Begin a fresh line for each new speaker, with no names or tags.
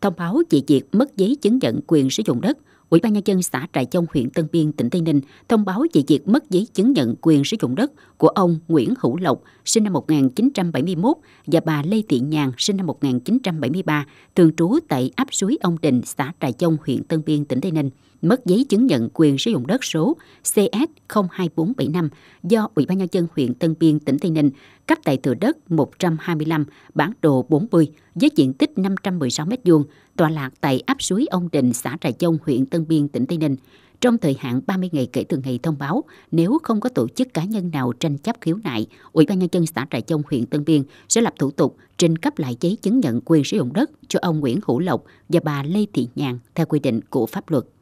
thông báo về việc mất giấy chứng nhận quyền sử dụng đất. Ủy ban nhân dân xã Trại Trong huyện Tân Biên, tỉnh Tây Ninh thông báo về việc mất giấy chứng nhận quyền sử dụng đất của ông Nguyễn Hữu Lộc, sinh năm 1971 và bà Lê Thị Nhàn, sinh năm 1973, thường trú tại ấp suối Ông Đình, xã Trại Trong huyện Tân Biên, tỉnh Tây Ninh mất giấy chứng nhận quyền sử dụng đất số CS02475 do Ủy ban nhân dân huyện Tân Biên tỉnh Tây Ninh cấp tại thửa đất 125, bản đồ 40 với diện tích 516 m2, tọa lạc tại áp suối Ông Đình, xã Trà chông huyện Tân Biên, tỉnh Tây Ninh. Trong thời hạn 30 ngày kể từ ngày thông báo, nếu không có tổ chức cá nhân nào tranh chấp khiếu nại, Ủy ban Nhân dân xã Trà chông huyện Tân Biên sẽ lập thủ tục trình cấp lại giấy chứng nhận quyền sử dụng đất cho ông Nguyễn Hữu Lộc và bà Lê Thị Nhàn theo quy định của pháp luật.